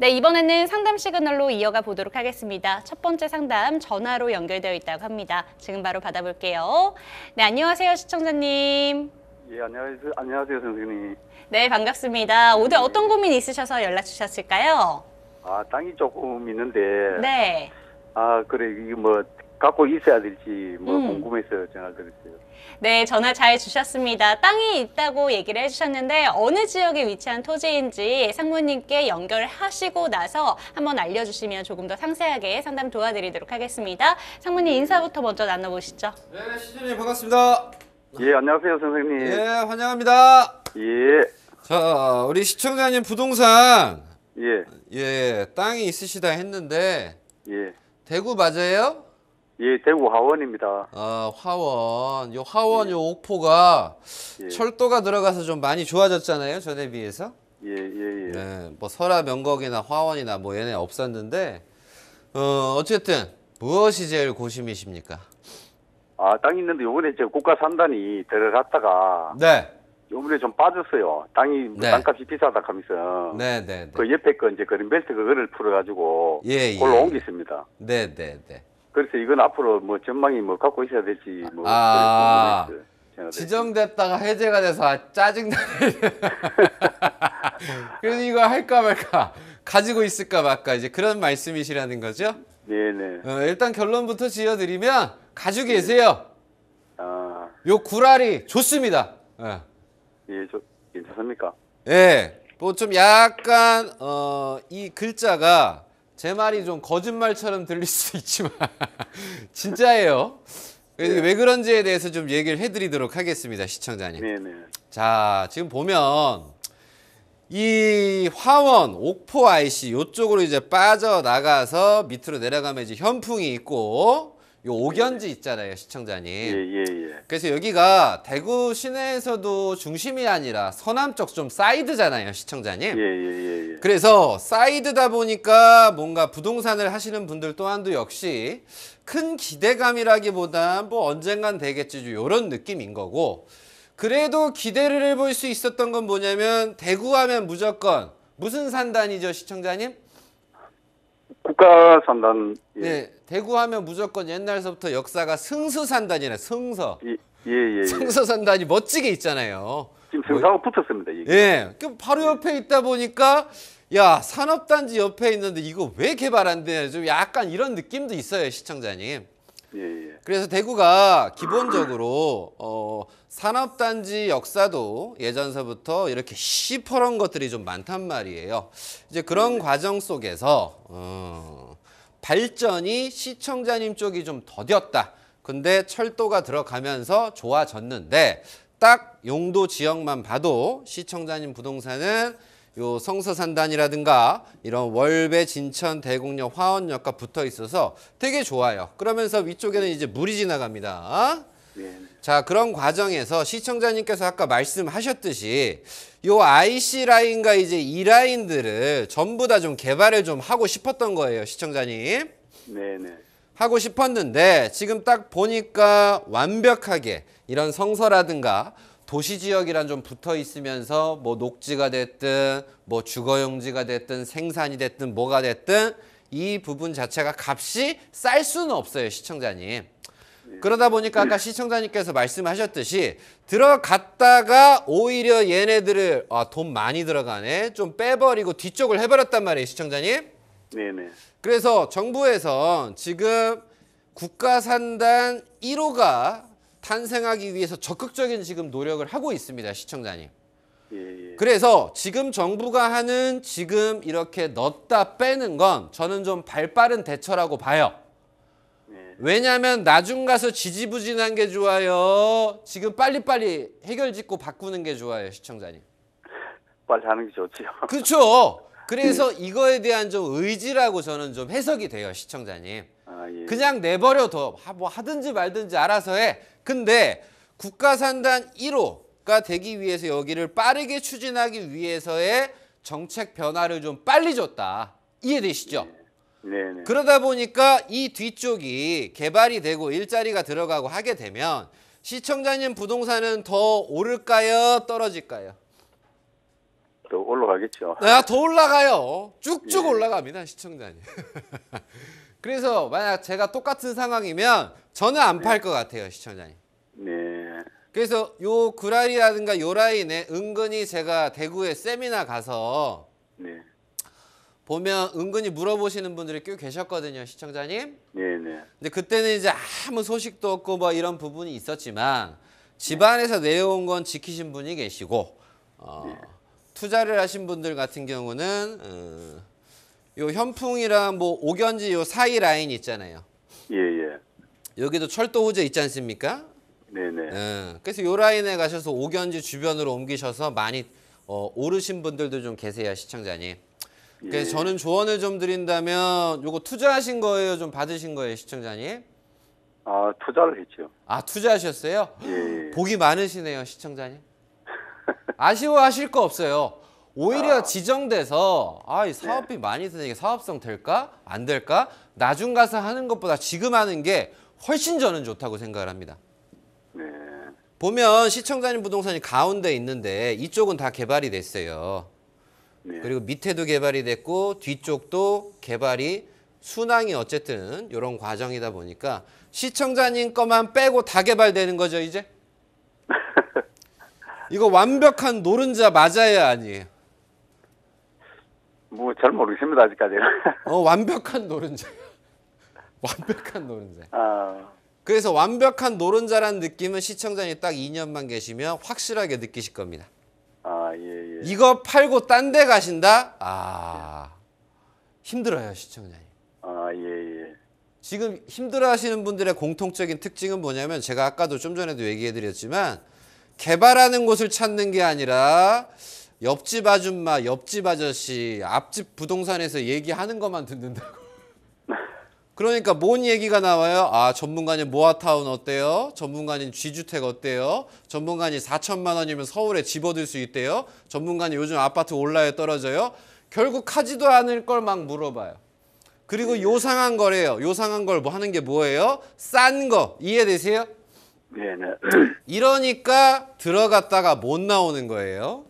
네, 이번에는 상담 시그널로 이어가 보도록 하겠습니다. 첫 번째 상담 전화로 연결되어 있다고 합니다. 지금 바로 받아볼게요. 네, 안녕하세요, 시청자님. 예, 안녕하세요, 안녕하세요 선생님. 네, 반갑습니다. 오늘 네. 어떤 고민 있으셔서 연락 주셨을까요? 아, 땅이 조금 있는데. 네. 아, 그래, 이뭐 게 갖고 있어야 될지 뭐 음. 궁금해서 전화 드렸어요. 네, 전화 잘 주셨습니다. 땅이 있다고 얘기를 해주셨는데 어느 지역에 위치한 토지인지 상무님께 연결하시고 나서 한번 알려주시면 조금 더 상세하게 상담 도와드리도록 하겠습니다. 상무님 인사부터 먼저 나눠보시죠. 네, 네 시준님 반갑습니다. 예, 안녕하세요, 선생님. 예, 환영합니다. 예. 자, 우리 시청자님 부동산 예. 예, 땅이 있으시다 했는데 예. 대구 맞아요? 예, 대구 화원입니다. 아, 화원. 요 화원, 예. 요 옥포가 예. 철도가 들어가서 좀 많이 좋아졌잖아요. 전에 비해서. 예, 예, 예. 네, 뭐 설화 명곡이나 화원이나 뭐 얘네 없었는데 어, 어쨌든 무엇이 제일 고심이십니까? 아, 땅 있는데 요번에 저 국가 산단이 들어갔다가 네. 요번에 좀 빠졌어요. 땅이 뭐 네. 땅값이 비싸다 하면서. 네, 네, 네. 그 옆에 거 이제 그린벨트 그거를 풀어 가지고 예, 예. 그걸로 옮겼습니다. 네, 네, 네. 그래서 이건 앞으로 뭐 전망이 뭐 갖고 있어야 될지 뭐 아, 지정됐다가 해제가 돼서 아, 짜증나네. 그래서 이거 할까 말까 가지고 있을까 말까 이제 그런 말씀이시라는 거죠? 네네. 어, 일단 결론부터 지어드리면 가지고 네. 계세요. 아. 요 구라리 좋습니다. 어. 예, 저, 괜찮습니까? 예. 뭐 좀 약간 어, 이 글자가 제 말이 좀 거짓말처럼 들릴 수도 있지만 진짜예요. 네. 왜 그런지에 대해서 좀 얘기를 해드리도록 하겠습니다, 시청자님. 네네. 네. 자, 지금 보면 이 화원, 옥포 IC 이쪽으로 이제 빠져나가서 밑으로 내려가면 이제 현풍이 있고 요 옥연지 있잖아요, 시청자님. 예예예. 예, 예. 그래서 여기가 대구 시내에서도 중심이 아니라 서남 쪽좀 사이드잖아요, 시청자님. 예예예. 예, 그래서 사이드다 보니까 뭔가 부동산을 하시는 분들 또한도 역시 큰 기대감이라기보단 뭐 언젠간 되겠지 요런 느낌인 거고 그래도 기대를 해볼 수 있었던 건 뭐냐면 대구하면 무조건 무슨 산단이죠 시청자님? 국가산단. 예. 네, 대구하면 무조건 옛날서부터 역사가 승수산단이네, 승서. 예, 예, 예. 예. 승서산단이 멋지게 있잖아요. 지금 승사하고 뭐, 붙었습니다. 이게. 예, 그 바로 예. 옆에 있다 보니까 야 산업단지 옆에 있는데 이거 왜 개발 안 되냐 좀 약간 이런 느낌도 있어요, 시청자님. 예, 예. 그래서 대구가 기본적으로 어, 산업단지 역사도 예전서부터 이렇게 시퍼런 것들이 좀 많단 말이에요. 이제 그런 네. 과정 속에서 어, 발전이 시청자님 쪽이 좀 더뎠다. 근데 철도가 들어가면서 좋아졌는데 딱 용도 지역만 봐도 시청자님 부동산은 요 성서산단이라든가 이런 월배, 진천, 대곡역, 화원역과 붙어 있어서 되게 좋아요. 그러면서 위쪽에는 이제 물이 지나갑니다. 네. 자 그런 과정에서 시청자님께서 아까 말씀하셨듯이 요 IC 라인과 이제 E 라인들을 전부 다 좀 개발을 좀 하고 싶었던 거예요 시청자님. 네네. 네. 하고 싶었는데 지금 딱 보니까 완벽하게 이런 성서라든가 도시 지역이란 좀 붙어 있으면서 뭐 녹지가 됐든 뭐 주거용지가 됐든 생산이 됐든 뭐가 됐든 이 부분 자체가 값이 쌀 수는 없어요 시청자님 그러다 보니까 아까 시청자님께서 말씀하셨듯이 들어갔다가 오히려 얘네들을 아, 돈 많이 들어가네 좀 빼버리고 뒤쪽을 해버렸단 말이에요 시청자님 네네 그래서 정부에서 지금 국가산단 1호가 탄생하기 위해서 적극적인 지금 노력을 하고 있습니다, 시청자님. 예, 예. 그래서 지금 정부가 하는 지금 이렇게 넣다 빼는 건 저는 좀 발빠른 대처라고 봐요. 예. 왜냐하면 나중 가서 지지부진한 게 좋아요. 지금 빨리빨리 해결 짓고 바꾸는 게 좋아요, 시청자님. 빨리 하는 게 좋지요. 그렇죠. 그래서 예. 이거에 대한 좀 의지라고 저는 좀 해석이 돼요, 시청자님. 아, 예. 그냥 내버려 둬. 뭐 하든지 말든지 알아서 해. 근데 국가산단 1호가 되기 위해서 여기를 빠르게 추진하기 위해서의 정책 변화를 좀 빨리 줬다. 이해되시죠? 네. 네 그러다 보니까 이 뒤쪽이 개발이 되고 일자리가 들어가고 하게 되면 시청자님 부동산은 더 오를까요? 떨어질까요? 더 올라가겠죠. 아, 더 올라가요. 쭉쭉 예. 올라갑니다, 시청자님. 그래서 만약 제가 똑같은 상황이면 저는 안 팔 것 같아요, 시청자님. 네. 그래서 요그라리라든가요 라인에 은근히 제가 대구에 세미나 가서 네. 보면 은근히 물어보시는 분들이 꽤 계셨거든요, 시청자님. 네네. 네. 근데 그때는 이제 아무 소식도 없고 뭐 이런 부분이 있었지만 집안에서 네. 내려온 건 지키신 분이 계시고 어, 네. 투자를 하신 분들 같은 경우는 음, 요 현풍이랑 뭐 옥연지 요 사이 라인 있잖아요. 예, 예. 여기도 철도 호재 있지 않습니까? 네네. 네. 예. 그래서 요 라인에 가셔서 옥연지 주변으로 옮기셔서 많이 어, 오르신 분들도 좀 계세요, 시청자님. 그래서 예. 저는 조언을 좀 드린다면 요거 투자하신 거예요, 좀 받으신 거예요, 시청자님? 아, 투자를 했죠. 아, 투자하셨어요? 예. 예. 복이 많으시네요, 시청자님. 아쉬워하실 거 없어요. 오히려 지정돼서 아이 사업비 네. 많이 드는게 사업성 될까 안 될까 나중 가서 하는 것보다 지금 하는 게 훨씬 저는 좋다고 생각을 합니다. 네. 보면 시청자님 부동산이 가운데 있는데 이쪽은 다 개발이 됐어요. 네. 그리고 밑에도 개발이 됐고 뒤쪽도 개발이 순항이 어쨌든 이런 과정이다 보니까 시청자님 거만 빼고 다 개발되는 거죠 이제? 이거 완벽한 노른자 맞아야 아니에요. 뭐잘 모르겠습니다 아직까지. 어 완벽한 노른자. 완벽한 노른자. 아. 그래서 완벽한 노른자라는 느낌은 시청자님 딱 2년만 계시면 확실하게 느끼실 겁니다. 아 예. 예. 이거 팔고 딴 데 가신다? 아 힘들어요 시청자님. 아 예. 예. 지금 힘들어하시는 분들의 공통적인 특징은 뭐냐면 제가 아까도 좀 전에도 얘기해드렸지만 개발하는 곳을 찾는 게 아니라 옆집 아줌마, 옆집 아저씨, 앞집 부동산에서 얘기하는 것만 듣는다고. 그러니까 뭔 얘기가 나와요? 아, 전문가님 모아타운 어때요? 전문가님 쥐주택 어때요? 전문가님 4천만 원이면 서울에 집어들 수 있대요? 전문가님 요즘 아파트 올라요 떨어져요? 결국 하지도 않을 걸 막 물어봐요. 그리고 요상한 거래요. 요상한 걸 뭐 하는 게 뭐예요? 싼 거. 이해되세요? 네네. 네. 이러니까 들어갔다가 못 나오는 거예요.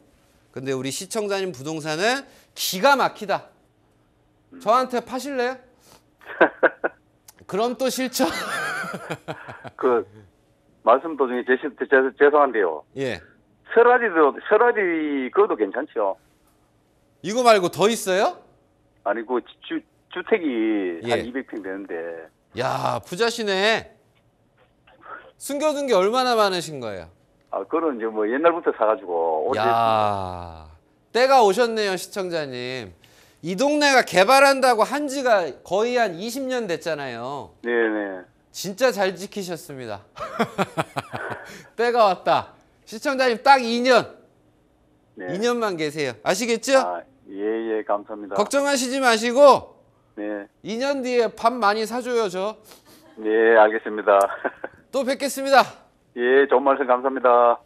근데 우리 시청자님 부동산은 기가 막히다. 저한테 파실래요? 그럼 또 실천. 그 말씀 도중에 제, 제, 제, 죄송한데요. 예. 설아지도 설아지 그것도 괜찮죠. 이거 말고 더 있어요? 아니 그 주, 주택이 예. 한 200평 되는데. 야 부자시네. 숨겨둔 게 얼마나 많으신 거예요? 아, 그거는 이제 뭐 옛날부터 사가지고. 야 때가 오셨네요, 시청자님. 이 동네가 개발한다고 한 지가 거의 한 20년 됐잖아요. 네네. 진짜 잘 지키셨습니다. 때가 왔다. 시청자님 딱 2년. 네. 2년만 계세요. 아시겠죠? 아, 예, 예, 감사합니다. 걱정하시지 마시고. 네. 2년 뒤에 밥 많이 사줘요, 저. 네, 알겠습니다. 또 뵙겠습니다. 예, 좋은 말씀 감사합니다.